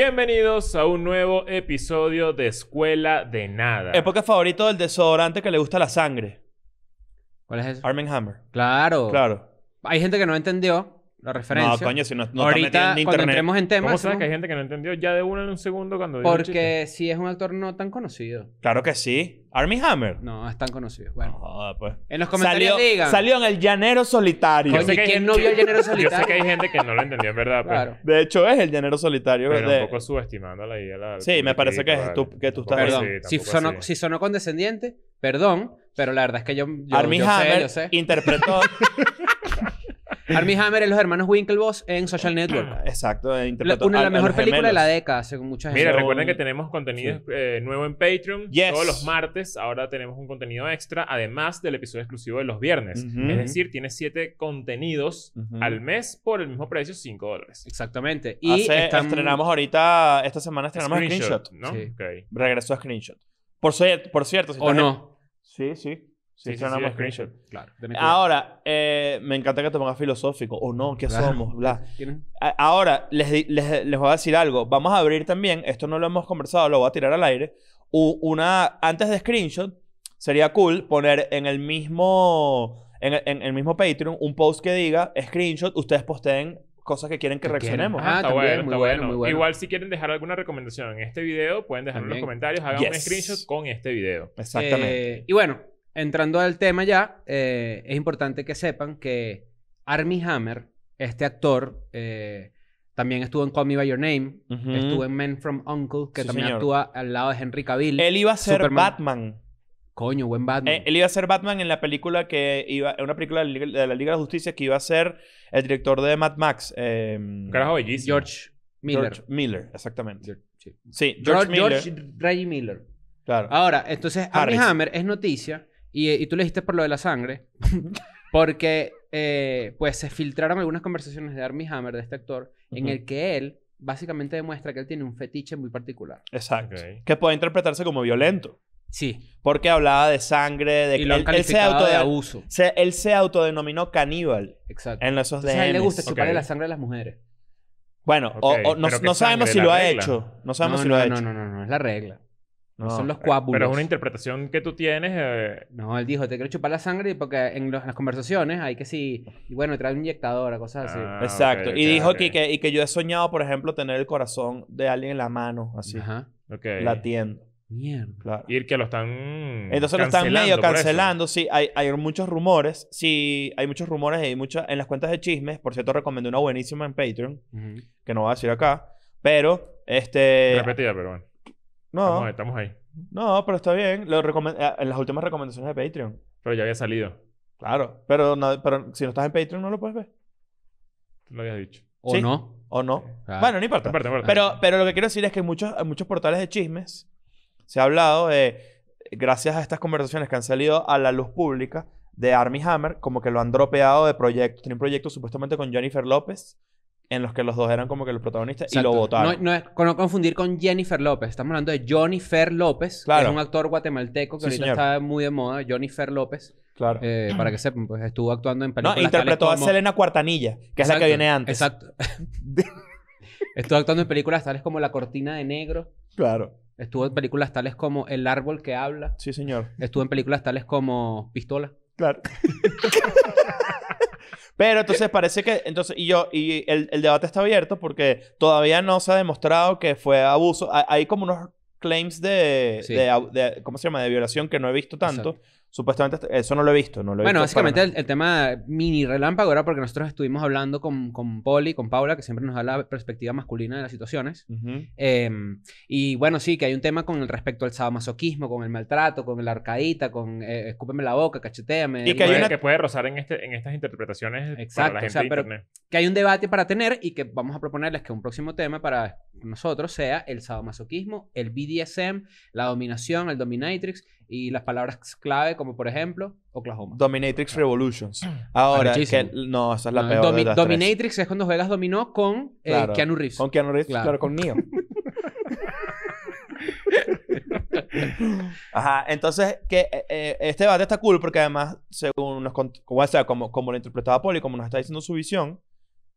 Bienvenidos a un nuevo episodio de Escuela de Nada. Época favorito del desodorante que le gusta la sangre. ¿Cuál es eso? Armin Hammer. Claro. Claro. Hay gente que no entendió la referencia. No, coño, si no, no Ahorita, en cuando entremos en temas... ¿Cómo sabes que hay gente que no entendió ya de una en un segundo cuando Porque si es un actor no tan conocido. Claro que sí. Army Hammer. No, es tan conocido. Bueno. pues. En los comentarios salió, digan. Salió en El Llanero Solitario. ¿quién gente... no vio El Llanero Solitario? Yo sé que hay gente que no lo entendió, es verdad. Pues. De hecho, es El Llanero Solitario. Pero un poco subestimando la idea. La... Sí, me parece que, es tú, que tú estás... Perdón, así, si, sonó, si sonó condescendiente, perdón. Pero la verdad es que yo... yo Army yo Hammer sé, interpretó... Armie Hammer y Los Hermanos Winklevoss en Social Network. Exacto, eh, interpretó Una de las mejores películas de la década, según muchas gente. Mira, recuerden que tenemos contenido eh, nuevo en Patreon. Todos los martes ahora tenemos un contenido extra, además del episodio exclusivo de los viernes. Es decir, tiene siete contenidos al mes por el mismo precio, 5 dólares. Exactamente. Y estrenamos ahorita, esta semana estrenamos Screenshot, ¿no? Sí. Okay. Regresó a Screenshot. Por, por cierto, si o no. Sí, sí. Sí, sí, sí, screenshot. Claro. Eh, ahora, eh, me encanta que te pongas filosófico. O no, ¿qué somos? Bla. Ahora, les, les, les, voy a decir algo. Vamos a abrir también, esto no lo hemos conversado, lo voy a tirar al aire. Una, antes de screenshot, sería cool poner en el mismo, en, el mismo Patreon un post que diga screenshot, ustedes posteen cosas que quieren que, reaccionemos. Ah, está, bueno, muy está bueno, Igual si quieren dejar alguna recomendación en este video, pueden dejar en los comentarios, hagan un screenshot con este video. Exactamente. Eh, y bueno, entrando al tema ya, eh, es importante que sepan que Army Hammer, este actor, eh, también estuvo en Call Me By Your Name, estuvo en Men From Uncle, que también actúa al lado de Henry Cavill. Él iba a ser Batman. Coño, buen eh, Batman. él iba a ser Batman en la película que iba, una película de la Liga de la Justicia que iba a ser el director de Mad Max. Em, Carajo George Miller. George Miller, exactamente. sí. George, Miller. Reggie Miller. Claro. Ahora, entonces, Army Hammer es noticia y, tú le dijiste por lo de la sangre, porque eh, pues se filtraron algunas conversaciones de Armie Hammer, de este actor, en el que él básicamente demuestra que él tiene un fetiche muy particular. Exacto. Que puede interpretarse como violento. Sí. Porque hablaba de sangre, de y auto de abuso. él se autodenominó caníbal. Exacto. En esos de. A él le gusta chuparle la sangre a las mujeres. Bueno, no, sabemos si lo ha hecho. No sabemos si lo ha hecho. No, no, no, no, es la regla. No, son los coágulos. Pero es una interpretación que tú tienes. Eh, no, él dijo, te quiero chupar la sangre porque en, las conversaciones hay que sí, y bueno, trae un inyectador, cosas así. Ah, Exacto. y dijo Que, y que yo he soñado, por ejemplo, tener el corazón de alguien en la mano, así. Ajá. Latiendo. Mierda. Claro. Y que lo están. Entonces lo están medio cancelando. Sí, hay, hay, muchos rumores. Sí, hay muchos rumores. Hay muchas en las cuentas de chismes. Por cierto, recomendé una buenísima en Patreon. Que no voy a decir acá. Pero, este. Repetida, pero no. Estamos, ahí. No, pero está bien. Eh, en las últimas recomendaciones de Patreon. Pero ya había salido. Claro. Pero, pero si no estás en Patreon, no lo puedes ver. lo habías dicho. ¿O no? O no. Ah. Bueno, no importa. Pero, pero lo que quiero decir es que en muchos, muchos portales de chismes se ha hablado de, gracias a estas conversaciones que han salido a la luz pública de Army Hammer, como que lo han dropeado de proyecto Tiene un proyecto supuestamente con Jennifer López en los que los dos eran como que los protagonistas y lo votaron. No, no, es, confundir con Jennifer López. Estamos hablando de Johnny Fer López, claro. es un actor guatemalteco que ahorita está muy de moda. Johnny Fer López. Claro. Eh, para que sepan, pues estuvo actuando en películas. No, interpretó a Selena Cuartanilla, que es la que viene antes. Exacto. estuvo actuando en películas tales como La Cortina de Negro. Claro. Estuvo en películas tales como El árbol que habla. Sí, señor. Estuvo en películas tales como Pistola. Claro. Pero entonces eh, parece que, entonces, y yo, y el, el debate está abierto porque todavía no se ha demostrado que fue abuso. Hay como unos claims de, de, de, ¿cómo se llama?, de violación que no he visto tanto. Exacto. Supuestamente, eso no lo he visto, no lo he Bueno, básicamente el, tema mini relámpago era porque nosotros estuvimos hablando con, con Poli, con Paula, que siempre nos da la perspectiva masculina de las situaciones. Em, y bueno, sí, que hay un tema con el respecto al sadomasoquismo, con el maltrato, con la arcadita, con eh, escúpeme la boca, cacheteame. Y que, hay una... que puede rozar en, este, en estas interpretaciones Exacto, la gente Que hay un debate para tener y que vamos a proponerles que un próximo tema para nosotros sea el sadomasoquismo, el BDSM, la dominación, el dominatrix y las palabras clave como por ejemplo Oklahoma. Dominatrix Revolutions. Ah, Ahora, que, no, esa es la peor. Dominatrix es cuando Vegas dominó con eh, Keanu Reeves. Con Keanu Reeves, claro, con mío. Ajá, entonces que eh, eh, este debate está cool porque además, según nos como, como lo interpretaba Poli, como nos está diciendo su visión,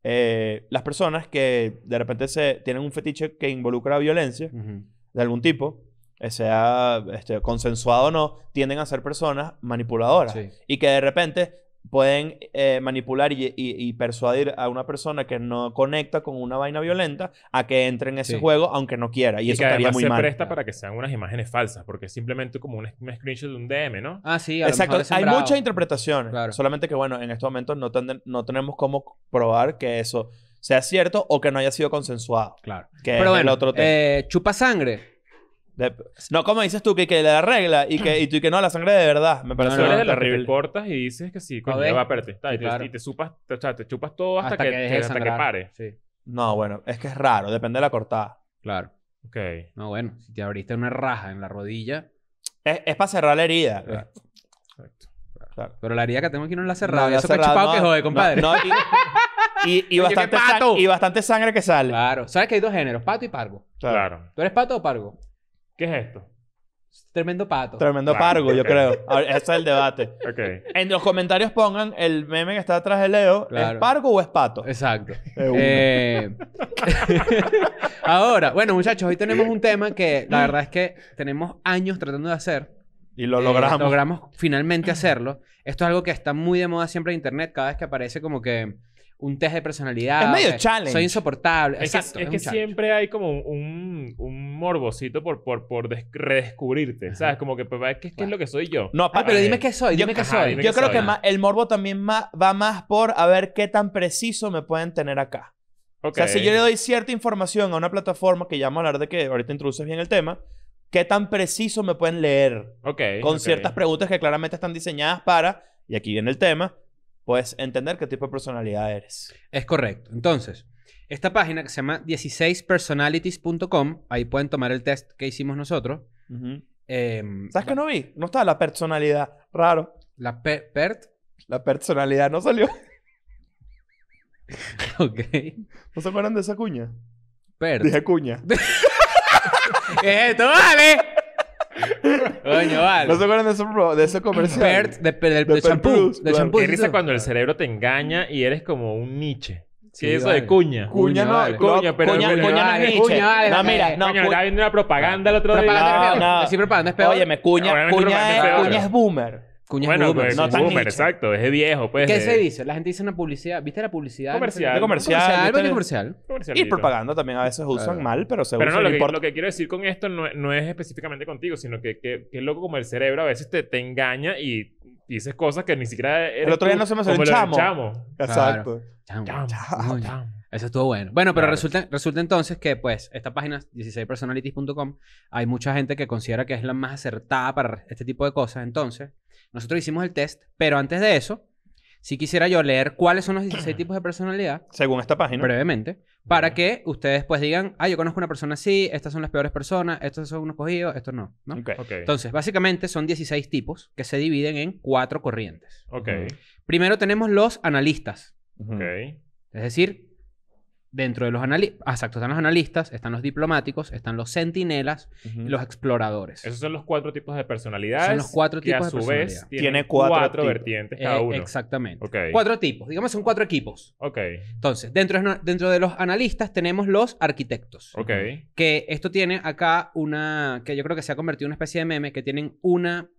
las personas que de repente se tienen un fetiche que involucra violencia de algún tipo, eh, sea este, consensuado o no, tienden a ser personas manipuladoras. Y que de repente pueden eh, manipular y, persuadir a una persona que no conecta con una vaina violenta a que entre en ese juego aunque no quiera. Y, eso estaría muy se presta para que sean unas imágenes falsas, porque es simplemente como un, screenshot de un DM, ¿no? Ah, sí. Exacto. Hay muchas interpretaciones. Solamente que, bueno, en estos momentos no, no tenemos cómo probar que eso sea cierto o que no haya sido consensuado. Claro. Que Pero bueno, el otro tema. Eh, chupa sangre no, como dices tú, que, que la regla y que, y tú que no, la sangre de verdad. Me parece que te cortas y dices que sí, cuando va, a perder. y, te, te supas, chupas todo hasta, que, pare. No, bueno, es que es raro, depende de la cortada. claro. Ok. No, bueno, si te abriste una raja en la rodilla, Es, para cerrar la herida. pero la herida que tengo aquí no la he cerrado. y eso chupado que jode, compadre. y, y- bastante y bastante sangre que sale. Claro. ¿Sabes que hay dos géneros? Pato y pargo. Claro. ¿Tú eres pato o pargo? ¿Qué es esto? Tremendo pato. Tremendo pargo, yo creo. ese es el debate. Okay. En los comentarios pongan el meme que está detrás de Leo. ¿Es pargo o es pato? Exacto. Eh, ahora, bueno, muchachos, hoy tenemos un tema que la verdad es que tenemos años tratando de hacer. Y lo logramos. Eh, logramos finalmente hacerlo. Esto es algo que está muy de moda siempre en internet. Cada vez que aparece como que un test de personalidad. Es medio challenge. Soy insoportable. Es Exacto, que, es, que siempre hay como un, un morbosito por, por, por redescubrirte. ¿Sabes? Como que, ¿qué, pues, qué es lo que soy yo? No, ah, pero dime qué soy, dime qué soy. Yo, creo que el morbo también va más por a ver qué tan preciso me pueden tener acá. O sea, si yo le doy cierta información a una plataforma que ya vamos a hablar de que ahorita introduces bien el tema, ¿qué tan preciso me pueden leer? Con ciertas preguntas que claramente están diseñadas para, y aquí viene el tema, puedes entender qué tipo de personalidad eres. Es correcto. Entonces, esta página que se llama 16personalities.com, ahí pueden tomar el test que hicimos nosotros. Em, ¿Sabes que no vi? No está la personalidad. Raro. La PERT. La personalidad no salió. ok. ¿No se acuerdan de esa cuña? PERT. Dije cuña. ¡Esto vale! Coño, vale. ¿No se acuerdan de De ese comercial. de, de, de, de champú. De champú. Qué risa cuando el cerebro te engaña y eres como un niche. Sí, eso de cuña. Cuña no, vale. cuña, pero cuña, pero, cuña, pero, cuña, vale, no, mira, no, estaba viendo una propaganda el otro día. No, no. Sí, propaganda es peor. Oye, cuña, cuña, cuña es boomer bueno, pues, no tan exacto, es viejo, pues. ¿Qué se dice? La gente dice una publicidad, ¿viste la publicidad? Comercial, comercial, Y propaganda también a veces usan mal, pero se pero no, lo, que, lo que quiero decir con esto no, es específicamente contigo, sino que, es loco como el cerebro a veces te, te engaña y dices cosas que ni siquiera El otro día no se me salió chamo. Exacto. Chamo, chamo, Eso estuvo bueno. Bueno, pero resulta, resulta entonces que, pues, esta página 16personalities.com, hay mucha gente que considera que es la más acertada para este tipo de cosas. Entonces, nosotros hicimos el test, pero antes de eso, si quisiera yo leer cuáles son los 16 tipos de personalidad. Según esta página. Brevemente. Para que ustedes pues digan, ah, yo conozco una persona así, estas son las peores personas, estos son unos cogidos, estos no. ¿no? Entonces, básicamente son 16 tipos que se dividen en cuatro corrientes. Ok. Primero tenemos los analistas. Es decir, dentro de los analistas, ah, exacto, están los analistas, están los diplomáticos, están los centinelas y los exploradores. Esos son los cuatro tipos de personalidades. Son los cuatro que tipos a su vez tiene cuatro, vertientes cada eh, uno. exactamente. Cuatro tipos, digamos son cuatro equipos. Entonces, dentro, dentro de los analistas tenemos los arquitectos. Que esto tiene acá una, que yo creo que se ha convertido en una especie de meme, que tienen una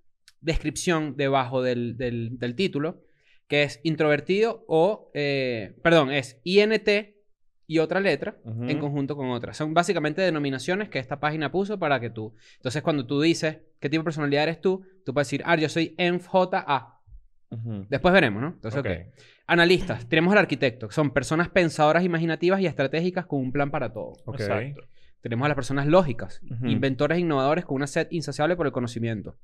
descripción debajo del, título, que es introvertido o, eh, perdón, es INT y otra letra en conjunto con otra. Son básicamente denominaciones que esta página puso para que tú. Entonces, cuando tú dices qué tipo de personalidad eres tú, tú puedes decir, ah, yo soy ENFJA. A Después veremos, ¿no? Entonces, ok. Analistas. Tenemos al arquitecto. Son personas pensadoras, imaginativas y estratégicas con un plan para todo. Exacto. Tenemos a las personas lógicas, Inventores e inventores innovadores con una sed insaciable por el conocimiento.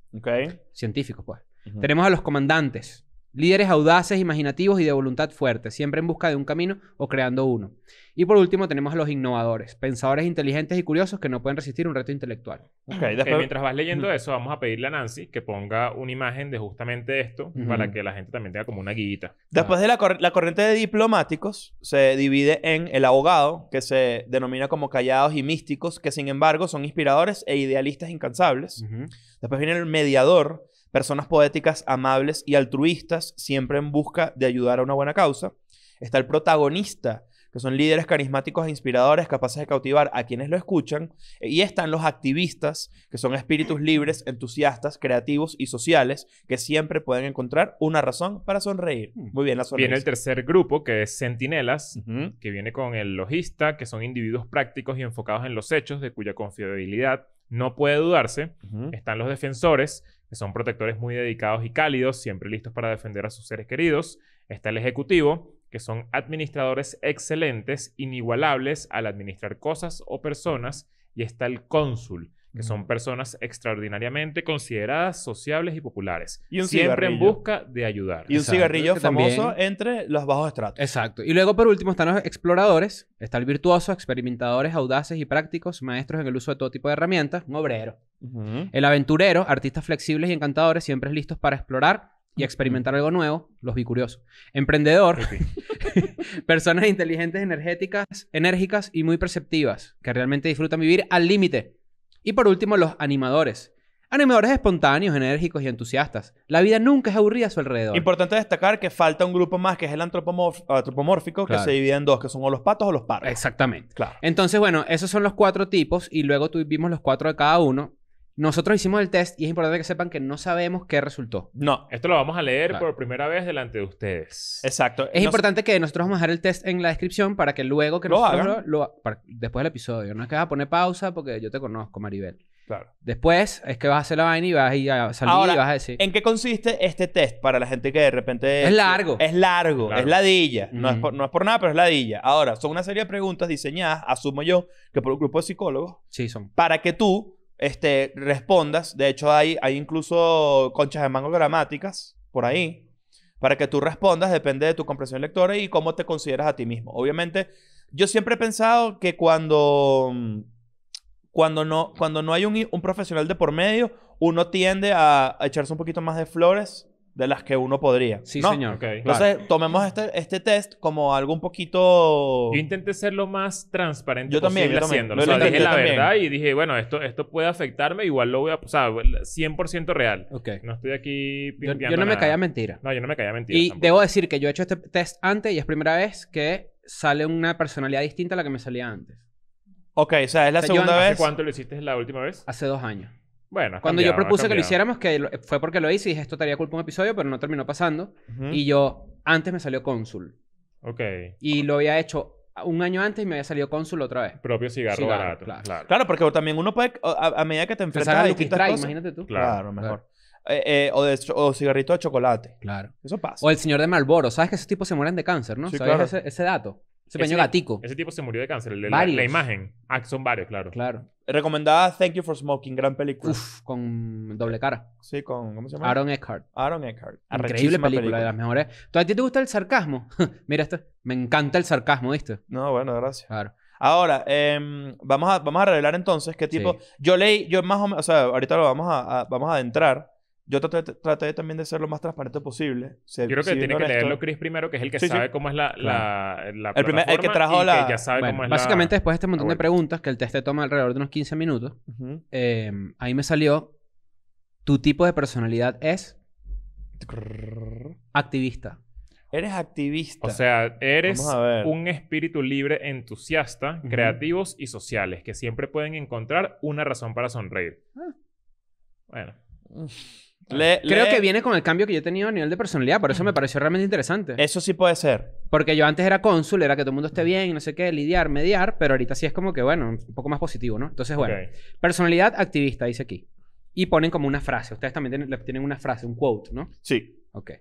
Científicos, pues. Tenemos a los comandantes, Líderes audaces, imaginativos y de voluntad fuerte, siempre en busca de un camino o creando uno. Y por último tenemos a los innovadores, pensadores inteligentes y curiosos que no pueden resistir un reto intelectual. mientras vas leyendo eso, vamos a pedirle a Nancy que ponga una imagen de justamente esto para que la gente también tenga como una guita. Después de la, corriente de diplomáticos se divide en el abogado, que se denomina como callados y místicos, que sin embargo son inspiradores e idealistas incansables. Después viene el mediador, Personas poéticas, amables y altruistas, siempre en busca de ayudar a una buena causa. Está el protagonista, que son líderes carismáticos e inspiradores capaces de cautivar a quienes lo escuchan, y están los activistas, que son espíritus libres, entusiastas, creativos y sociales, que siempre pueden encontrar una razón para sonreír. Hmm. Muy bien, la sonrisa. Viene el tercer grupo, que es Centinelas, que viene con el logista, que son individuos prácticos y enfocados en los hechos, de cuya confiabilidad no puede dudarse. Están los defensores, que son protectores muy dedicados y cálidos, siempre listos para defender a sus seres queridos. Está el Ejecutivo, que son administradores excelentes, inigualables al administrar cosas o personas. Y está el Cónsul, que son personas extraordinariamente consideradas, sociables y populares. Y un Siempre en busca de ayudar. Y un cigarrillo famoso entre los bajos estratos. Exacto. Y luego, por último, están los exploradores. Está el virtuoso, experimentadores, audaces y prácticos, maestros en el uso de todo tipo de herramientas, un obrero. El aventurero, artistas flexibles y encantadores, siempre listos para explorar y experimentar algo nuevo, los bicuriosos. Emprendedor, personas inteligentes, energéticas, enérgicas y muy perceptivas, que realmente disfrutan vivir al límite, y por último, los animadores. Animadores espontáneos, enérgicos y entusiastas. La vida nunca es aburrida a su alrededor. Importante destacar que falta un grupo más, que es el antropomórfico, que se divide en dos, que son o los patos o los pardos. Exactamente. Claro. Entonces, bueno, esos son los cuatro tipos y luego tuvimos los cuatro de cada uno. Nosotros hicimos el test y es importante que sepan que no sabemos qué resultó. No, esto lo vamos a leer por primera vez delante de ustedes. Exacto. Es importante que nosotros vamos a dejar el test en la descripción para que luego que lo nosotros Lo, después del episodio, no es que vas a poner pausa porque yo te conozco, Maribel. Claro. Después es que vas a hacer la vaina y vas a, salir y vas a decir. ¿En qué consiste este test para la gente que de repente. Es largo. Es largo, es ladilla. no, es no es por nada, pero es ladilla. Ahora, son una serie de preguntas diseñadas, asumo yo, que por un grupo de psicólogos. Sí, son. Para que tú este, respondas. De hecho, hay, hay incluso conchas de mango gramáticas por ahí para que tú respondas, depende de tu comprensión lectora y cómo te consideras a ti mismo. Obviamente, yo siempre he pensado que cuando, cuando, no, cuando no hay un, profesional de por medio, uno tiende a, echarse un poquito más de flores de las que uno podría. Sí, señor. Entonces, tomemos este, este, test como algo un poquito... Yo intenté ser lo más transparente yo también, yo también. dije la verdad y dije, bueno, esto, esto puede afectarme, igual lo voy a... O sea, 100% real. Okay. No estoy aquí... Yo, yo no me caía mentira. No, yo no me caía mentira. Y debo decir que yo he hecho este test antes y es primera vez que sale una personalidad distinta a la que me salía antes. Ok, o sea, es la segunda vez... cuánto lo hiciste la última vez? Hace dos años. Bueno, Cuando yo propuse que lo hiciéramos, que fue porque lo hice y dije, esto estaría culpa un episodio, pero no terminó pasando. Y yo, antes me salió cónsul. Ok. Y lo había hecho un año antes y me había salido cónsul otra vez. Propio cigarro, barato. Claro. porque también uno puede, a, medida que te enfrentas a distintas imagínate tú. Claro, mejor. Eh, eh, o, o cigarrito de chocolate. Claro. Eso pasa. O el señor de Marlboro. ¿Sabes que esos tipos se mueren de cáncer, no? Sí, ¿Sabes ese dato? Se peñó gatico. Ese tipo se murió de cáncer. la, imagen. Ah, son varios, claro. Claro. Recomendada Thank You for Smoking, gran película. Uf, con doble cara. Sí, con. ¿Cómo se llama? Aaron Eckhart. Aaron Eckhart. Increíble película, de las mejores. ¿Tú a ti te gusta el sarcasmo? Mira esto. Me encanta el sarcasmo, ¿viste? No, bueno, gracias. Claro. Ahora, em, vamos, a, vamos a revelar entonces qué tipo. Yo leí, yo más o menos, o sea, ahorita lo vamos vamos a adentrar. Yo traté, también de ser lo más transparente posible. Yo creo que tiene que leerlo Chris primero, que es el que sabe cómo es la, el, que trajo la... Que ya sabe cómo es básicamente, después de este montón de preguntas, que el test te toma alrededor de unos 15 minutos, eh, ahí me salió... Tu tipo de personalidad es... Activista. Eres activista. O sea, eres un espíritu libre, entusiasta, creativos y sociales, que siempre pueden encontrar una razón para sonreír. Ah. Bueno. Creo que viene con el cambio que yo he tenido a nivel de personalidad, por eso me pareció realmente interesante. Eso sí puede ser. Porque yo antes era cónsul, era que todo el mundo esté bien, no sé qué, lidiar, mediar, pero ahorita sí es como que, bueno, un poco más positivo, ¿no? Entonces, bueno, personalidad activista, dice aquí. Y ponen como una frase, ustedes también tienen, una frase, un quote, ¿no? Sí. Ok.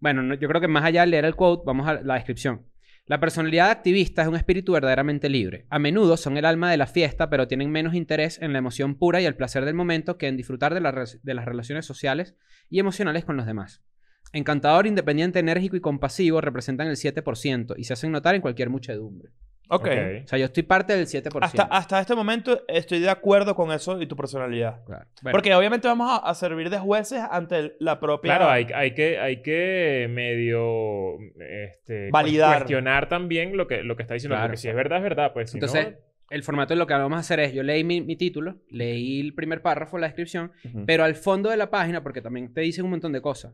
Bueno, yo creo que más allá de leer el quote, vamos a la descripción. La personalidad activista es un espíritu verdaderamente libre. A menudo son el alma de la fiesta, pero tienen menos interés en la emoción pura y el placer del momento que en disfrutar de, las relaciones sociales y emocionales con los demás. Encantador, independiente, enérgico y compasivo representan el 7% y se hacen notar en cualquier muchedumbre ok. O sea, yo estoy parte del 7%. Hasta, hasta este momento estoy de acuerdo con eso y tu personalidad. Claro. Porque obviamente vamos a, servir de jueces ante la propia... Claro, hay, que, hay que medio... Este, Cuestionar también lo que, lo que está diciendo. Porque si es verdad, es verdad. Pues, Entonces... El formato de lo que vamos a hacer es, yo leí mi, título, leí el primer párrafo, la descripción, pero al fondo de la página, porque también te dicen un montón de cosas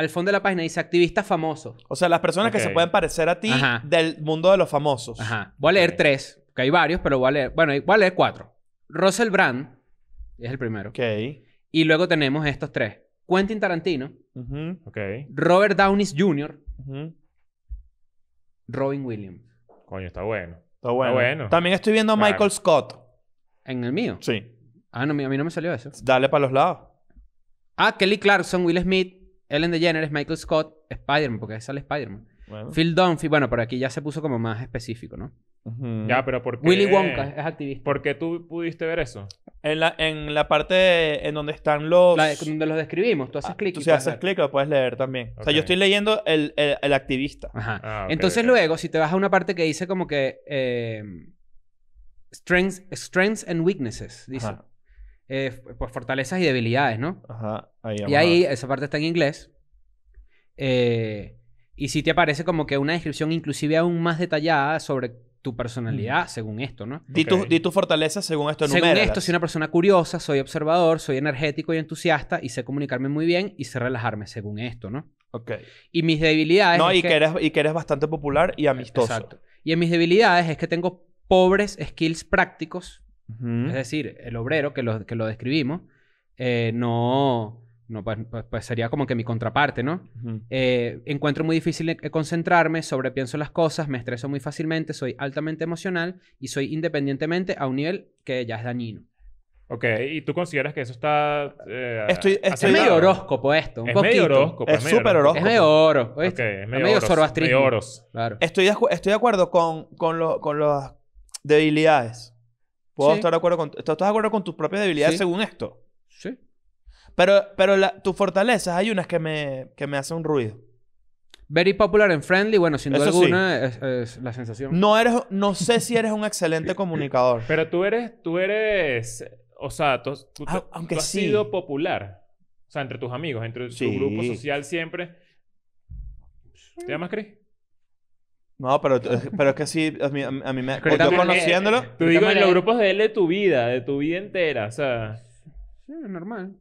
al fondo de la página dice activistas famosos. O sea, las personas que se pueden parecer a ti del mundo de los famosos. Ajá. Voy a leer tres, que hay varios, pero voy a leer. Bueno, voy a leer cuatro. Russell Brand es el primero. Ok. Y luego tenemos estos tres: Quentin Tarantino, Ok. Robert Downey Jr., Robin Williams. Coño, está bueno. Está bueno. También estoy viendo a Michael Scott. En el mío. Sí. Ah, no, a mí no me salió eso. Dale para los lados. Ah, Kelly Clarkson, Will Smith, Ellen DeGeneres, Michael Scott, Spider-Man, porque sale Spider-Man. Phil Dunphy, bueno, por aquí ya se puso como más específico, ¿no? Ya, pero ¿por qué? Willy Wonka es activista. ¿Por qué tú pudiste ver eso? En la, en la parte en donde están los. La, donde los describimos, tú haces ah, si haces clic lo puedes leer también. O sea, yo estoy leyendo el, activista. Ajá. Ah, Entonces, luego, si te vas a una parte que dice como que. Eh, strengths, and weaknesses, dice. Eh, pues, fortalezas y debilidades, ¿no? Ajá, ahí Y ahí esa parte está en inglés. Eh, y sí te aparece como que una descripción inclusive aún más detallada sobre tu personalidad, mm. según esto, ¿no? Di, tu, fortaleza según esto. Según esto, soy una persona curiosa, soy observador, soy energético y entusiasta y sé comunicarme muy bien y sé relajarme según esto, ¿no? Ok. Y mis debilidades... No, y, que... eres, y que eres bastante popular y amistoso. Exacto. Y en mis debilidades es que tengo pobres skills prácticos es decir, el obrero que lo, que lo describimos, eh, no, no pues, pues, pues, sería como que mi contraparte, ¿no? Eh, encuentro muy difícil eh, concentrarme, sobrepienso las cosas, me estreso muy fácilmente, soy altamente emocional y soy independientemente a un nivel que ya es dañino. Ok, ¿y tú consideras que eso está... estoy, es medio horóscopo esto, un es Medio horóscopo, es súper horóscopo. Es medio oro, es medio, medio oros. Estoy, de, estoy de acuerdo con, con, con las debilidades. Puedo estar de acuerdo con... ¿Estás de acuerdo con tus propias debilidades según esto? Sí. Pero, pero tus fortalezas, hay unas que me, que me hacen ruido. Very popular and friendly, bueno, sin duda alguna es, la sensación. No eres, no sé si eres un excelente comunicador. Pero tú eres, tú eres, o sea, tú, ah, has sido popular. O sea, entre tus amigos, entre tu grupo social siempre. ¿Te llamas Chris? No, pero, pero es que sí, a mí, me... Pero yo eh, conociéndolo... Eh, Tú digo en los grupos de él de tu vida, de tu vida entera, o sea... Sí, es normal.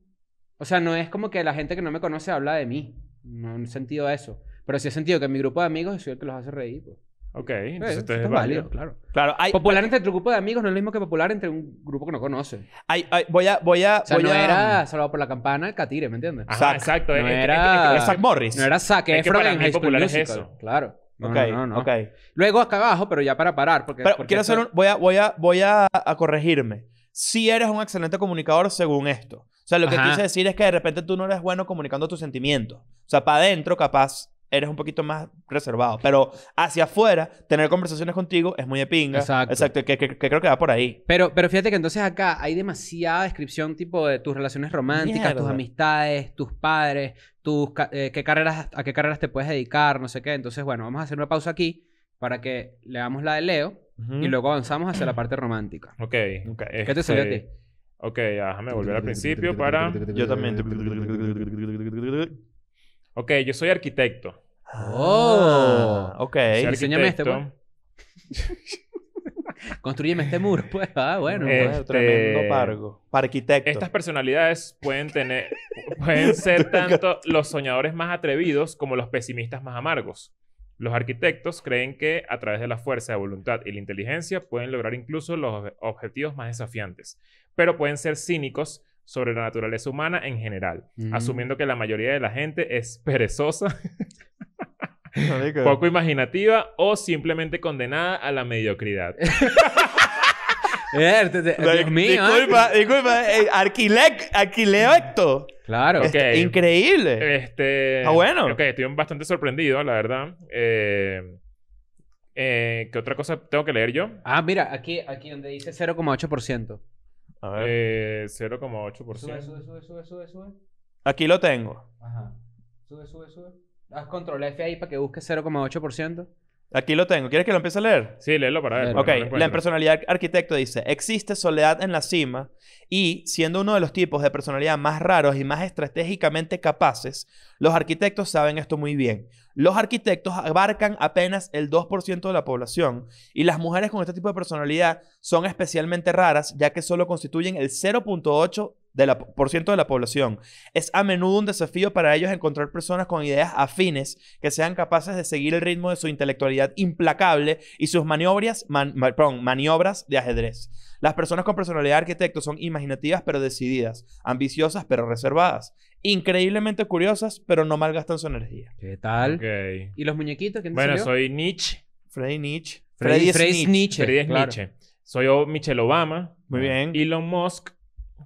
O sea, no es como que la gente que no me conoce habla de mí. No he sentido eso. Pero sí he sentido que en mi grupo de amigos soy el que los hace reír, pues. Ok, eh, entonces esto es, válido. Claro. claro popular entre tu grupo de amigos no es lo mismo que popular entre un grupo que no conoce. Hay, voy a. Voy a no era Salvado por la Campana el Catire, ¿me entiendes? exacto. No es, era. Es, Zach Morris. No era Zach. Es que para mí popular es eso. Claro. No, okay. Luego acá abajo, pero ya para parar. Porque, pero quiero hacer Voy, a, voy, a, voy a, corregirme. Si sí eres un excelente comunicador según esto. O sea, lo que Ajá. quise decir es que de repente tú no eres bueno comunicando tus sentimientos. O sea, para adentro, capaz, eres un poquito más reservado. Pero hacia afuera, tener conversaciones contigo es muy de pinga. Exacto. Exacto, que, creo que va por ahí. Pero, pero fíjate que entonces acá hay demasiada descripción tipo de tus relaciones románticas, tus amistades, tus padres, tus, eh, qué carreras, a qué carreras te puedes dedicar, no sé qué. Entonces, bueno, vamos a hacer una pausa aquí para que leamos la de Leo y luego avanzamos hacia la parte romántica. Ok. okay. ¿Qué te salió a ti? Este, ok, déjame volver al principio para... Yo también. Ok, yo soy arquitecto. Ah, oh, ok. Diseñame este, Construyeme este muro, pues. Ah, bueno. Este, pues. Tremendo pargo. Estas personalidades pueden tener, pueden ser tanto los soñadores más atrevidos como los pesimistas más amargos. Los arquitectos creen que a través de la fuerza de voluntad y la inteligencia pueden lograr incluso los objetivos más desafiantes, pero pueden ser cínicos sobre la naturaleza humana en general, mm. asumiendo que la mayoría de la gente es perezosa, poco imaginativa o simplemente condenada a la mediocridad. ¿eh? Disculpa, disculpa. Eh, arquileo esto. Claro. Este, increíble. Este. Ah, bueno. estoy bastante sorprendido, la verdad. Eh, ¿Qué otra cosa tengo que leer yo? Ah, mira, aquí, aquí donde dice 0,8%. A ver. Eh, 0,8%. Sube, sube, sube, sube, sube, sube. Aquí lo tengo. Ajá. Sube, sube, sube. Haz ah, control F ahí para que busque 0,8%. Aquí lo tengo. ¿Quieres que lo empiece a leer? Sí, léelo para ver. ok, la personalidad arquitecto dice, existe soledad en la cima y siendo uno de los tipos de personalidad más raros y más estratégicamente capaces, los arquitectos saben esto muy bien. Los arquitectos abarcan apenas el 2% de la población y las mujeres con este tipo de personalidad son especialmente raras ya que solo constituyen el 0.8% de la, población. Es a menudo un desafío para ellos encontrar personas con ideas afines que sean capaces de seguir el ritmo de su intelectualidad implacable y sus maniobras, maniobras de ajedrez. Las personas con personalidad de arquitecto son imaginativas pero decididas, ambiciosas pero reservadas increíblemente curiosas, pero no malgastan su energía. ¿Qué tal? ¿Y los muñequitos? bueno, soy Nietzsche. Freddy Nietzsche. Freddy, Nietzsche. Freddy es Nietzsche. Soy yo, Michelle Obama. Muy bien. Elon Musk.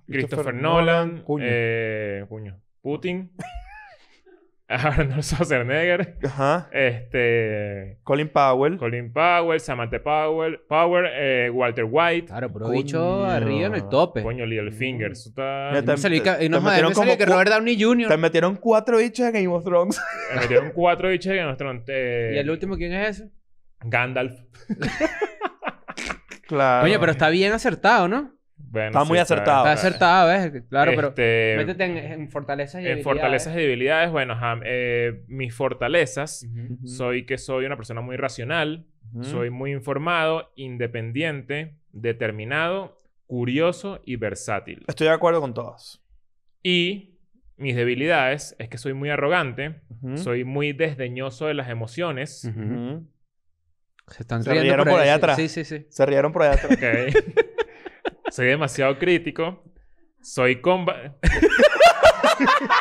Christopher, Nolan. Eh, Putin. Arnold Schwarzenegger. Ajá. Este. Colin Powell. Colin Powell, Samantha Powell, Power, eh, Walter White. Claro, pero Coño. dicho arriba en el tope. Coño, Littlefinger. Eso está. no, que Robert Downey Jr. Te metieron cuatro bichos en Game of Thrones. Te metieron cuatro bichos en Game of Thrones. Eh, ¿Y el último quién es ese? Gandalf. claro. Coño, pero está bien acertado, ¿no? está muy acertado. Está acertado, ¿ves? Claro, pero este, métete en, fortalezas y debilidades. En fortalezas y debilidades, bueno, eh, mis fortalezas, soy que soy una persona muy racional, soy muy informado, independiente, determinado, curioso y versátil. Estoy de acuerdo con todas. Y mis debilidades es que soy muy arrogante, soy muy desdeñoso de las emociones. Se están por, por allá atrás. Sí, sí, sí. Se rieron por allá atrás. Okay. Soy demasiado crítico. Soy comba...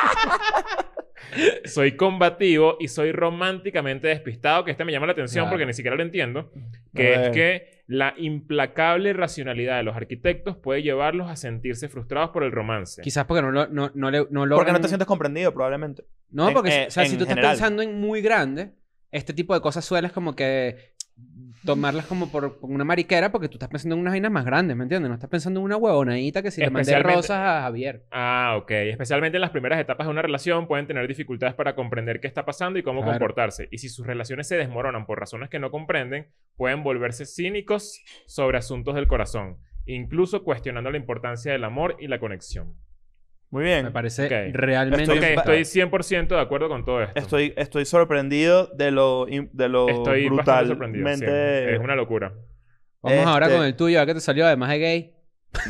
soy combativo y soy románticamente despistado, que este me llama la atención porque ni siquiera lo entiendo, que es que la implacable racionalidad de los arquitectos puede llevarlos a sentirse frustrados por el romance. Quizás porque no, lo... Porque no te sientes comprendido, probablemente. No, porque eh, si tú estás pensando en muy grande, este tipo de cosas sueles como que tomarlas como por, una mariquera porque tú estás pensando en unas vainas más grandes, ¿me entiendes? No estás pensando en una huevonadita que si le mandé rosas a Javier. Ah, ok. Especialmente en las primeras etapas de una relación pueden tener dificultades para comprender qué está pasando y cómo comportarse. Y si sus relaciones se desmoronan por razones que no comprenden, pueden volverse cínicos sobre asuntos del corazón, incluso cuestionando la importancia del amor y la conexión. Muy bien. Me parece realmente... Estoy, estoy 100% de acuerdo con todo esto. Estoy, estoy sorprendido de lo, de lo estoy sorprendido, Es una locura. Vamos este ahora con el tuyo. ¿A qué te salió? Además de gay.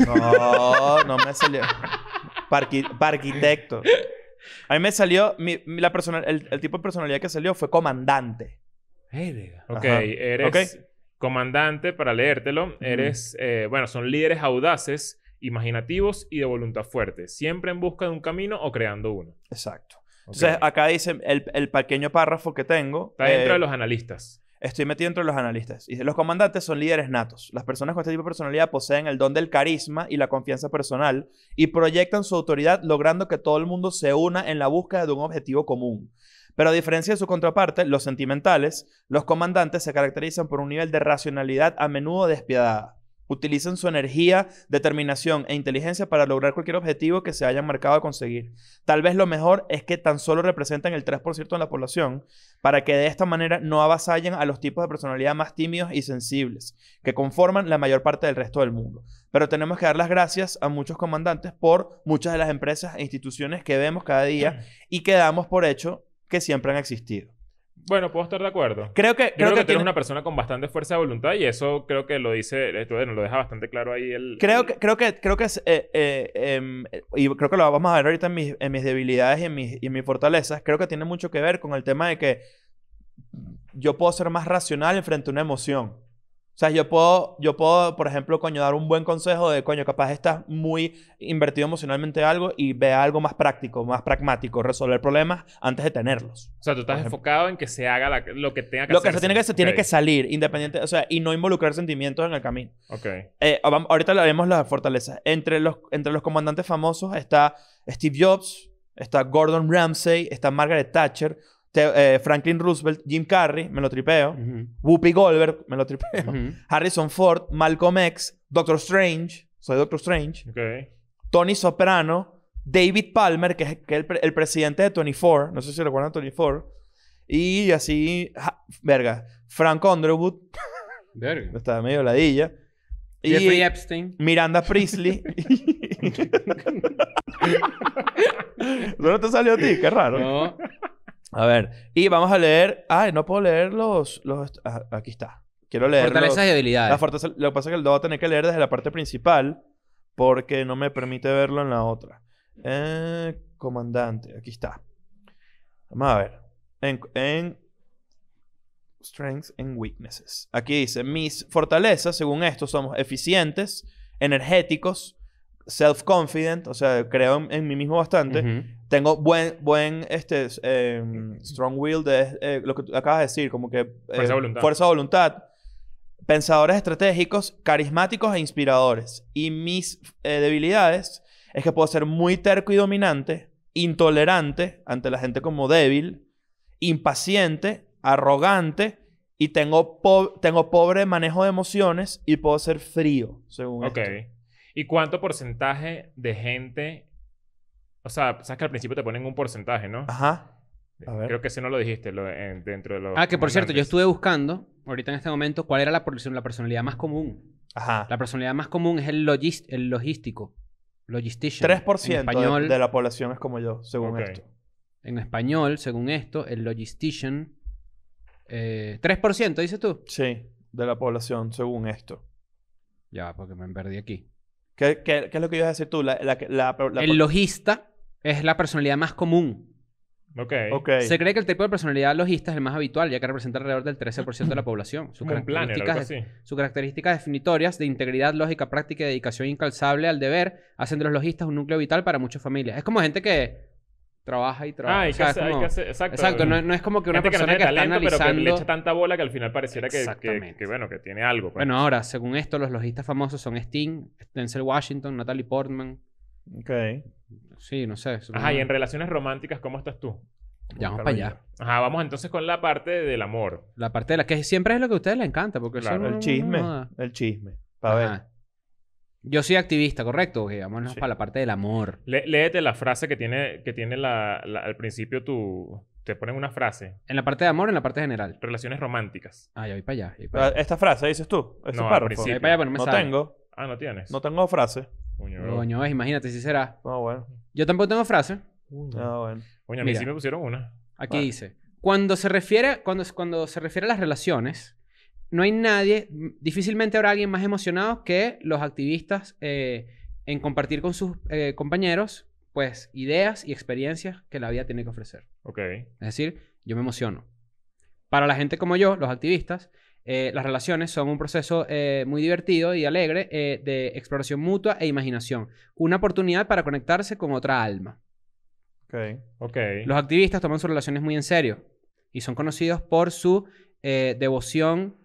No, no me salió. Parquitecto. A mí me salió... la el, tipo de personalidad que salió fue comandante. Ok. Eres comandante, para leértelo. Eres... Eh, bueno, son líderes audaces imaginativos y de voluntad fuerte, siempre en busca de un camino o creando uno. Exacto. Entonces, acá dice el, pequeño párrafo que tengo. Está dentro de eh, los analistas. Estoy metido entre de los analistas. Dice, los comandantes son líderes natos. Las personas con este tipo de personalidad poseen el don del carisma y la confianza personal y proyectan su autoridad logrando que todo el mundo se una en la búsqueda de un objetivo común. Pero a diferencia de su contraparte, los sentimentales, los comandantes se caracterizan por un nivel de racionalidad a menudo despiadada. Utilizan su energía, determinación e inteligencia para lograr cualquier objetivo que se hayan marcado a conseguir. Tal vez lo mejor es que tan solo representan el 3% de la población, para que de esta manera no avasallen a los tipos de personalidad más tímidos y sensibles, que conforman la mayor parte del resto del mundo. Pero tenemos que dar las gracias a muchos comandantes por muchas de las empresas e instituciones que vemos cada día mm. y que damos por hecho que siempre han existido. Bueno, puedo estar de acuerdo. Creo que. creo, que, tienes una persona con bastante fuerza de voluntad y eso creo que lo dice. Eh, bueno, lo deja bastante claro ahí el. Creo que. Creo que. Creo que es, eh, eh, em, y creo que lo vamos a ver ahorita en mis, debilidades y en mis, en mis fortalezas. Creo que tiene mucho que ver con el tema de que yo puedo ser más racional frente a una emoción. O sea, yo puedo, yo puedo, por ejemplo, coño, dar un buen consejo de, coño, capaz estás muy invertido emocionalmente en algo y vea algo más práctico, más pragmático, resolver problemas antes de tenerlos. O sea, tú estás enfocado en que se haga lo que tenga que hacer. Lo que se tiene que, se tiene que salir, independiente, o sea, y no involucrar sentimientos en el camino. Ok. Eh, ahorita haremos las fortalezas. Entre los, entre los comandantes famosos está Steve Jobs, está Gordon Ramsay, está Margaret Thatcher. Eh, Franklin Roosevelt, Jim Carrey, me lo tripeo. Whoopi Goldberg, me lo tripeo. Harrison Ford, Malcolm X, Doctor Strange, soy Doctor Strange. Tony Soprano, David Palmer, que es, el, presidente de 24, no sé si recuerdan 24. Y así, verga, Frank Underwood. verga. Está medio ladilla. Jeffrey Epstein. Miranda Priestley. ¿No te salió a ti? Qué raro. No. A ver, y vamos a leer. Ay, no puedo leer los. los ah, aquí está. Quiero leer. Fortalezas y habilidades. lo que pasa es que lo voy a tener que leer desde la parte principal porque no me permite verlo en la otra. Eh, comandante, aquí está. Vamos a ver. En, en Strengths and Weaknesses. Aquí dice: Mis fortalezas, según esto, somos eficientes, energéticos, self-confident, o sea, creo en, mí mismo bastante tengo buen, buen este, em, strong will de eh, lo que tú acabas de decir, como que... Eh, fuerza de voluntad. Pensadores estratégicos, carismáticos e inspiradores. Y mis eh, debilidades es que puedo ser muy terco y dominante, intolerante ante la gente como débil, impaciente, arrogante y tengo, tengo pobre manejo de emociones y puedo ser frío, según Ok. ¿Y cuánto porcentaje de gente o sea, sabes que al principio te ponen un porcentaje, ¿no? Ajá. Eh, a ver. Creo que ese no lo dijiste eh, dentro de los. Ah, que por cierto, yo estuve buscando ahorita en este momento cuál era la, la personalidad más común. Ajá. La personalidad más común es el, el logístico. Logistician. 3% de, la población es como yo, según esto. En español, según esto, el logistician. 3%, eh, dices tú. Sí, de la población, según esto. Ya, porque me perdí aquí. ¿Qué, es lo que ibas a decir tú? el logista es la personalidad más común. Okay. ok. Se cree que el tipo de personalidad logista es el más habitual, ya que representa alrededor del 13% de la población. Sus características, características definitorias de integridad, lógica, práctica y dedicación incalzable al deber hacen de los logistas un núcleo vital para muchas familias. Es como gente que trabaja y trabaja. Ah, exacto. no, es como que una persona que, está analizando... Pero le echa tanta bola que al final pareciera que, bueno, tiene algo. Pues. Bueno, ahora, según esto, los logistas famosos son Sting, Denzel Washington, Natalie Portman, Ok. Sí, no sé. Ajá, y en relaciones románticas, ¿cómo estás tú? Ya vamos para allá. Ajá, vamos entonces con la parte del amor. La parte de la que siempre es lo que a ustedes les encanta. Porque claro, el chisme. el chisme. Para ver. Yo soy activista, correcto. Vamos para la parte del amor. léete la frase que tiene, que tiene la, al principio tu. Te ponen una frase. ¿En la parte de amor en la parte general? Relaciones románticas. Ah, ya voy para ah, allá. ¿Esta frase dices tú? no, no tengo. Ah, no tienes. No tengo frase. Coño, imagínate si será. bueno. Yo tampoco tengo frase. No, ah, bueno. a mí sí me pusieron una. Aquí dice, cuando se, refiere, cuando, cuando se refiere a las relaciones, no hay nadie, difícilmente habrá alguien más emocionado que los activistas eh, en compartir con sus eh, compañeros, pues, ideas y experiencias que la vida tiene que ofrecer. Ok. Es decir, yo me emociono. Para la gente como yo, los activistas, eh, las relaciones son un proceso eh, muy divertido y alegre eh, de exploración mutua e imaginación. Una oportunidad para conectarse con otra alma. Ok, Los activistas toman sus relaciones muy en serio y son conocidos por su devoción